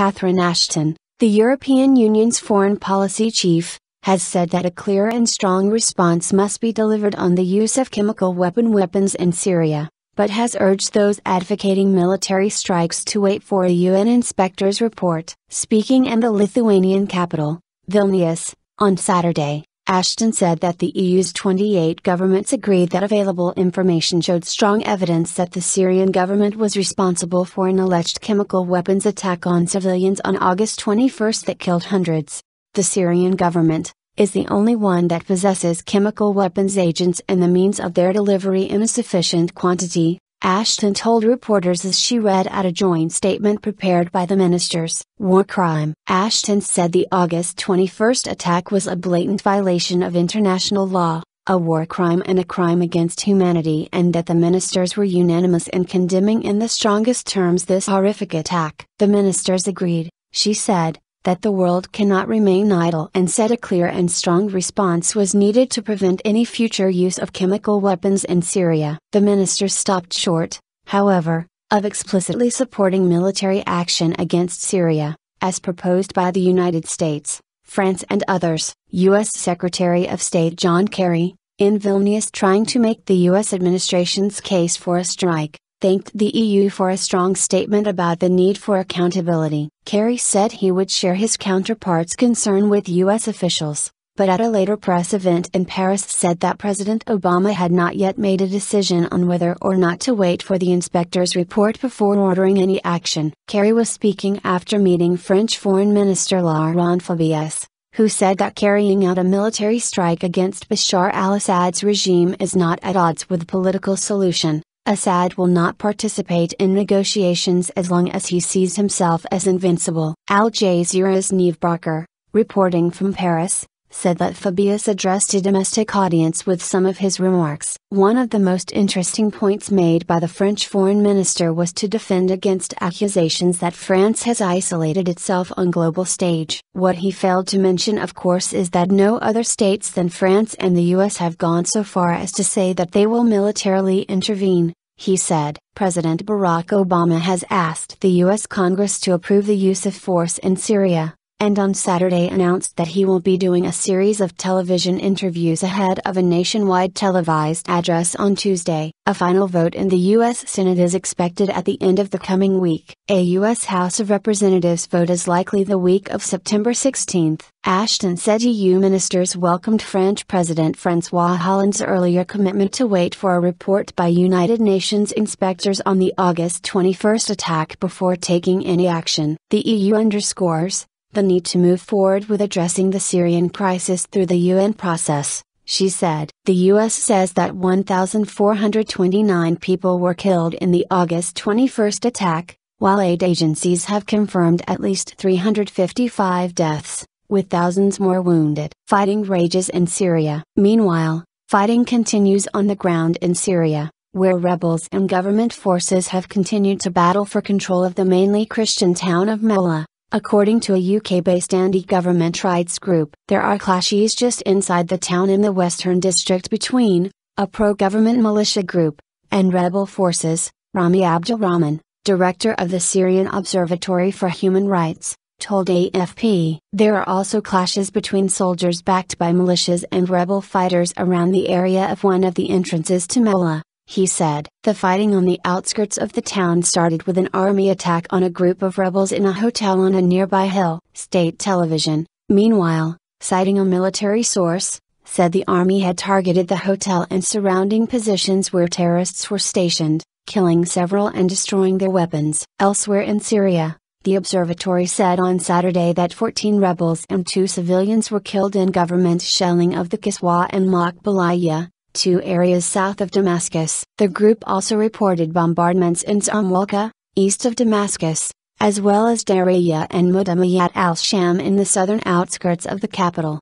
Catherine Ashton, the European Union's foreign policy chief, has said that a clear and strong response must be delivered on the use of chemical weapon weapons in Syria, but has urged those advocating military strikes to wait for a UN inspector's report. Speaking in the Lithuanian capital, Vilnius, on Saturday, Ashton said that the EU's 28 governments agreed that available information showed strong evidence that the Syrian government was responsible for an alleged chemical weapons attack on civilians on August 21 that killed hundreds. The Syrian government, is the only one that possesses chemical weapons agents and the means of their delivery in a sufficient quantity, Ashton told reporters as she read out a joint statement prepared by the ministers. War crime. Ashton said the August 21 attack was a blatant violation of international law, a war crime and a crime against humanity and that the ministers were unanimous in condemning in the strongest terms this horrific attack. The ministers agreed, she said, that the world cannot remain idle and said a clear and strong response was needed to prevent any future use of chemical weapons in Syria. The minister stopped short, however, of explicitly supporting military action against Syria, as proposed by the United States, France, and others. U.S. Secretary of State John Kerry, in Vilnius trying to make the U.S. administration's case for a strike, thanked the EU for a strong statement about the need for accountability. Kerry said he would share his counterpart's concern with U.S. officials, but at a later press event in Paris said that President Obama had not yet made a decision on whether or not to wait for the inspector's report before ordering any action. Kerry was speaking after meeting French Foreign Minister Laurent Fabius who said that carrying out a military strike against Bashar al Assad's regime is not at odds with a political solution. Assad will not participate in negotiations as long as he sees himself as invincible. Al Jazeera's Neve Barker, reporting from Paris, said that Fabius addressed a domestic audience with some of his remarks. One of the most interesting points made by the French foreign minister was to defend against accusations that France has isolated itself on global stage. What he failed to mention of course is that no other states than France and the US have gone so far as to say that they will militarily intervene, he said. President Barack Obama has asked the U.S. Congress to approve the use of force in Syria, and on Saturday announced that he will be doing a series of television interviews ahead of a nationwide televised address on Tuesday. A final vote in the U.S. Senate is expected at the end of the coming week. A U.S. House of Representatives vote is likely the week of September 16. Ashton said EU ministers welcomed French President Francois Hollande's earlier commitment to wait for a report by United Nations inspectors on the August 21 attack before taking any action. The EU underscores the need to move forward with addressing the Syrian crisis through the UN process, she said. The U.S. says that 1,429 people were killed in the August 21 attack, while aid agencies have confirmed at least 355 deaths, with thousands more wounded. Fighting rages in Syria. Meanwhile, fighting continues on the ground in Syria where rebels and government forces have continued to battle for control of the mainly Christian town of Mela, According to a UK based anti government rights group, there are clashes just inside the town in the Western District between a pro government militia group and rebel forces, Rami Abdelrahman, director of the Syrian Observatory for Human Rights, told AFP. There are also clashes between soldiers backed by militias and rebel fighters around the area of one of the entrances to Mellah he said. The fighting on the outskirts of the town started with an army attack on a group of rebels in a hotel on a nearby hill. State television, meanwhile, citing a military source, said the army had targeted the hotel and surrounding positions where terrorists were stationed, killing several and destroying their weapons. Elsewhere in Syria, the observatory said on Saturday that 14 rebels and two civilians were killed in government shelling of the Kiswa and Machbalaya, two areas south of Damascus. The group also reported bombardments in Zamwalka, east of Damascus, as well as Daraya and Mudamayat al-Sham in the southern outskirts of the capital.